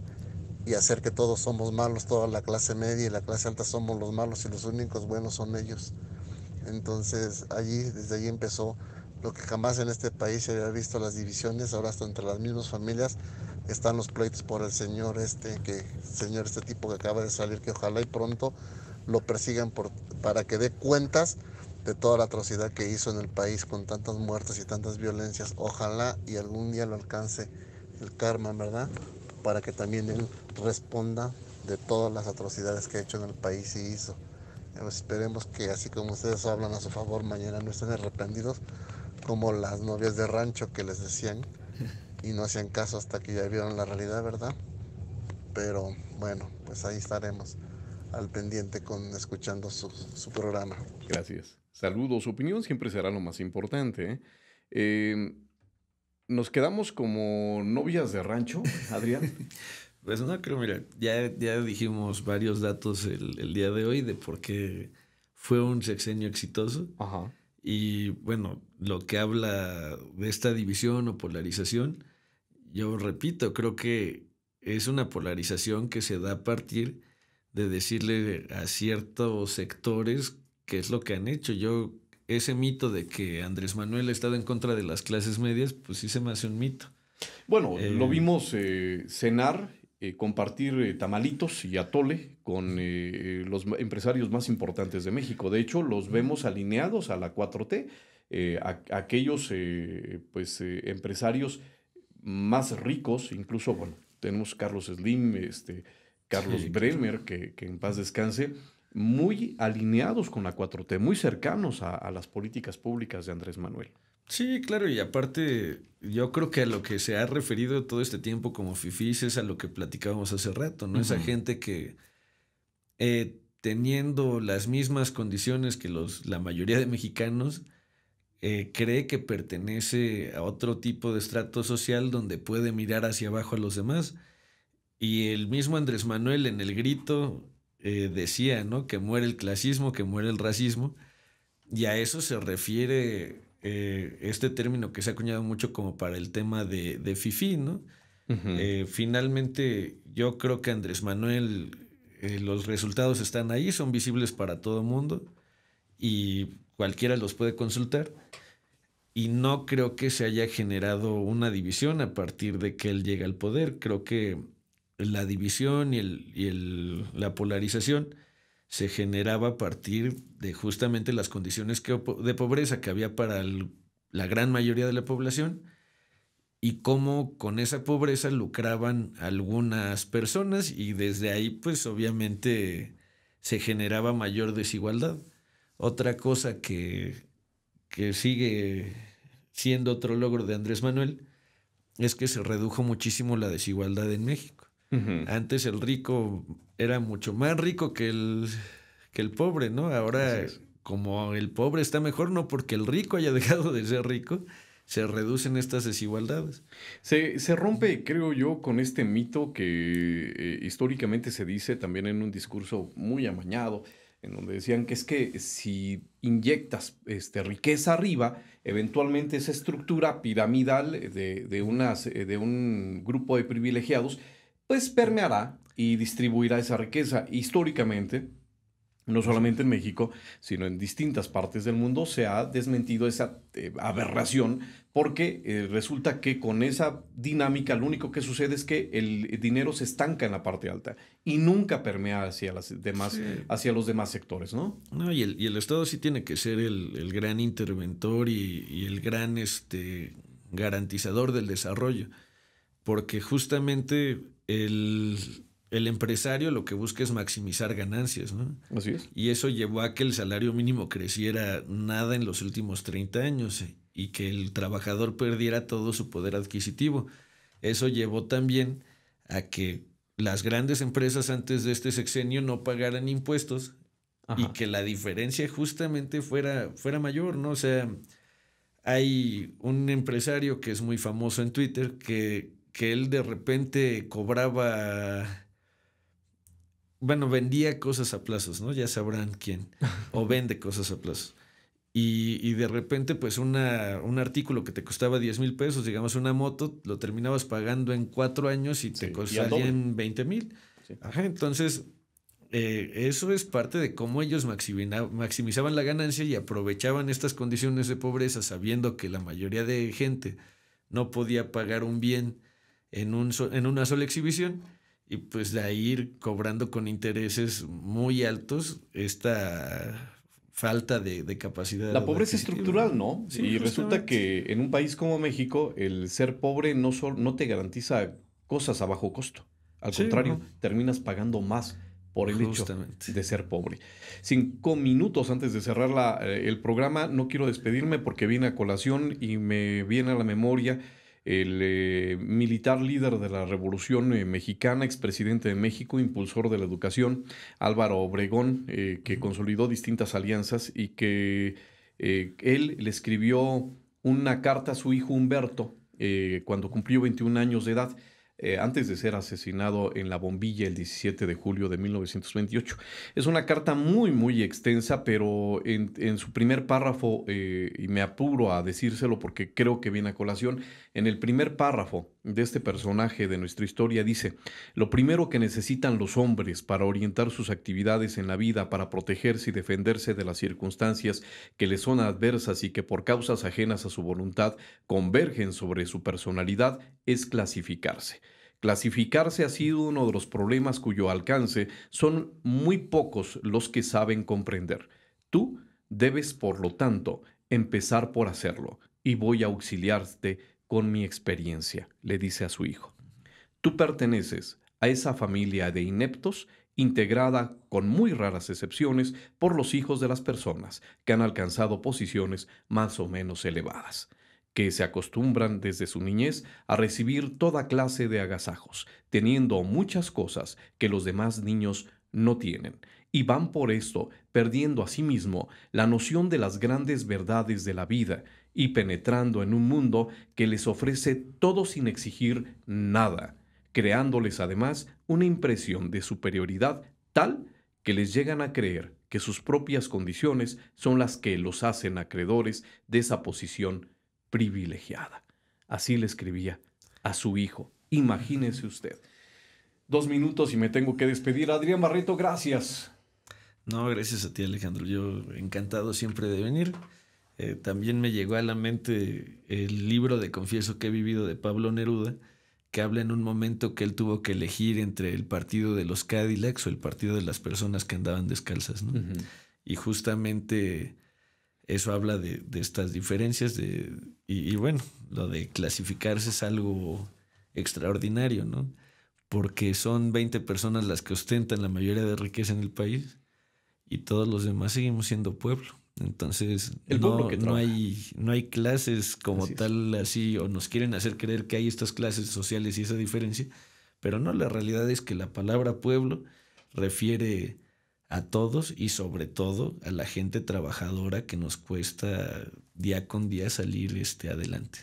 y hacer que todos somos malos, toda la clase media y la clase alta somos los malos y los únicos buenos son ellos. Entonces allí, desde allí empezó lo que jamás en este país se había visto las divisiones, ahora hasta entre las mismas familias están los pleitos por el señor este que señor este tipo que acaba de salir que ojalá y pronto lo persigan para que dé cuentas de toda la atrocidad que hizo en el país con tantas muertes y tantas violencias. Ojalá y algún día lo alcance el karma, ¿verdad? Para que también él responda de todas las atrocidades que ha hecho en el país y hizo. Pues, esperemos que así como ustedes hablan a su favor, mañana no estén arrepentidos como las novias de rancho que les decían y no hacían caso hasta que ya vieron la realidad, ¿verdad? Pero bueno, pues ahí estaremos al pendiente con escuchando su, programa. Gracias. Saludos. Su opinión siempre será lo más importante. ¿eh? Em, nos quedamos como novias de rancho, Adrián? <laughs> pues no, creo, mira, ya, ya dijimos varios datos el, el día de hoy de por qué fue un sexenio exitoso. Ajá. Y bueno, lo que habla de esta división o polarización yo repito, creo que es una polarización que se da a partir de decirle a ciertos sectores qué es lo que han hecho. Yo, ese mito de que Andrés Manuel ha estado en contra de las clases medias, pues sí se me hace un mito. Bueno, lo eh, vimos eh, cenar, eh, compartir tamalitos y atole con los empresarios más importantes de México. De hecho, los vemos alineados a la 4T, aquellos pues, empresarios más ricos, incluso, bueno, tenemos Carlos Slim, este, Carlos Bremer, que, en paz descanse, muy alineados con la 4T, muy cercanos a, las políticas públicas de Andrés Manuel. Sí, claro, y aparte yo creo que a lo que se ha referido todo este tiempo como FIFIs es a lo que platicábamos hace rato, ¿no? Esa gente que eh, teniendo las mismas condiciones que los, la mayoría de mexicanos, eh, cree que pertenece a otro tipo de estrato social donde puede mirar hacia abajo a los demás. Y el mismo Andrés Manuel en el grito eh, decía, ¿no? Que muere el clasismo, que muere el racismo. Y a eso se refiere eh, este término que se ha acuñado mucho como para el tema de, de FIFI, ¿no? finalmente, yo creo que Andrés Manuel, los resultados están ahí, son visibles para todo el mundo. Y cualquiera los puede consultar. Y no creo que se haya generado una división a partir de que él llega al poder. Creo que la división y, la polarización se generaba a partir de justamente las condiciones de pobreza que había para la gran mayoría de la población y cómo con esa pobreza lucraban algunas personas y desde ahí pues obviamente se generaba mayor desigualdad. Otra cosa que, sigue siendo otro logro de Andrés Manuel es que se redujo muchísimo la desigualdad en México. Antes el rico era mucho más rico que el, que el pobre, ¿no? Ahora, como el pobre está mejor, no porque el rico haya <laughs> dejado de ser rico, se reducen estas desigualdades. Se, rompe, creo yo, con este mito que eh, históricamente se dice también en un discurso muy amañado, en donde decían que es que si inyectas este, riqueza arriba, eventualmente esa estructura piramidal de, de eh, un grupo de privilegiados, pues permeará y distribuirá esa riqueza. Históricamente, no solamente en México, sino en distintas partes del mundo, se ha desmentido esa eh, aberración porque eh, resulta que con esa dinámica lo único que sucede es que el dinero se estanca en la parte alta y nunca permea hacia, las demás, hacia los demás sectores, ¿no? y, el, Estado sí tiene que ser el, gran interventor y, y, el gran este, garantizador del desarrollo, porque justamente el, el empresario lo que busca es maximizar ganancias, ¿no? Así es. Y eso llevó a que el salario mínimo creciera nada en los últimos 30 años eh, y que el trabajador perdiera todo su poder adquisitivo. Eso llevó también a que las grandes empresas antes de este sexenio no pagaran impuestos y que la diferencia justamente fuera, fuera mayor, ¿no? O sea, hay un empresario que es muy famoso en Twitter que, que él de repente cobraba bueno, vendía cosas a plazos, ¿no? Ya sabrán quién. O <laughs> vende cosas a plazos. Y, y de repente, pues una, un artículo que te costaba 10 mil pesos, digamos una moto, lo terminabas pagando en cuatro años y te costaba costaría en 20 mil. entonces, eh, eso es parte de cómo ellos maximizaban la ganancia y aprovechaban estas condiciones de pobreza, sabiendo que la mayoría de gente no podía pagar un bien en, un en una sola exhibición y pues de ahí ir cobrando con intereses muy altos esta falta de, de capacidad. La pobreza estructural, ¿no? y resulta que en un país como México, el ser pobre no, no te garantiza cosas a bajo costo. Al contrario, terminas pagando más por el hecho de ser pobre. Cinco minutos antes de cerrar la, eh, el programa, no quiero despedirme porque viene a colación y me viene a la memoria el eh, militar líder de la Revolución eh, Mexicana, expresidente de México, impulsor de la educación, Álvaro Obregón, eh, que consolidó distintas alianzas y que él le escribió una carta a su hijo Humberto cuando cumplió 21 años de edad eh, antes de ser asesinado en la bombilla el 17 de julio de 1928. Es una carta muy, muy extensa, pero en, su primer párrafo, eh, y me apuro a decírselo porque creo que viene a colación, en el primer párrafo de este personaje de nuestra historia dice, lo primero que necesitan los hombres para orientar sus actividades en la vida, para protegerse y defenderse de las circunstancias que les son adversas y que por causas ajenas a su voluntad convergen sobre su personalidad, es clasificarse. Clasificarse ha sido uno de los problemas cuyo alcance son muy pocos los que saben comprender. Tú debes, por lo tanto, empezar por hacerlo y voy a auxiliarte con mi experiencia, le dice a su hijo. Tú perteneces a esa familia de ineptos integrada, con muy raras excepciones, por los hijos de las personas que han alcanzado posiciones más o menos elevadas, que se acostumbran desde su niñez a recibir toda clase de agasajos, teniendo muchas cosas que los demás niños no tienen, y van por esto perdiendo a sí la noción de las grandes verdades de la vida y penetrando en un mundo que les ofrece todo sin exigir nada, creándoles además una impresión de superioridad tal que les llegan a creer que sus propias condiciones son las que los hacen acreedores de esa posición privilegiada. Así le escribía a su hijo. Imagínese usted. Dos minutos y me tengo que despedir. Adrián Barreto, gracias. No, gracias a ti, Alejandro. Yo encantado siempre de venir. Eh, también me llegó a la mente el libro de Confieso que he vivido de Pablo Neruda, que habla en un momento que él tuvo que elegir entre el partido de los Cadillacs o el partido de las personas que andaban descalzas. Y justamente eso habla de, estas diferencias de, y, bueno, lo de clasificarse es algo extraordinario, ¿no? Porque son 20 personas las que ostentan la mayoría de riqueza en el país y todos los demás seguimos siendo pueblo. Entonces, no, hay, no hay clases como tal, así, o nos quieren hacer creer que hay estas clases sociales y esa diferencia, pero no, la realidad es que la palabra pueblo refiere a todos y sobre todo a la gente trabajadora que nos cuesta día con día salir este adelante.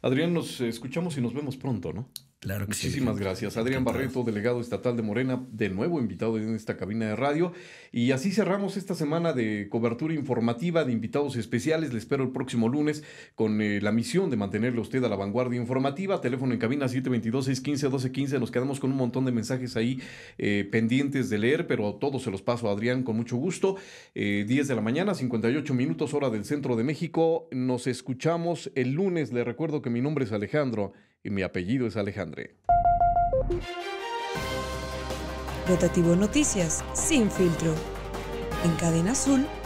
Adrián, nos escuchamos y nos vemos pronto, ¿no? Claro que Muchísimas gracias. Adrián Barreto, delegado estatal de Morena, de nuevo invitado en esta cabina de radio. Y así cerramos esta semana de cobertura informativa de invitados especiales. Le espero el próximo lunes con eh, la misión de mantenerle a usted a la vanguardia informativa. Teléfono en cabina 722-615-1215. Nos quedamos con un montón de mensajes ahí eh, pendientes de leer, pero todos se los paso a Adrián con mucho gusto. 10 eh, de la mañana, 58 minutos, hora del centro de México. Nos escuchamos el lunes. Le recuerdo que mi nombre es Alejandro y mi apellido es Alejandre. Rotativo Noticias, sin filtro. En cadena azul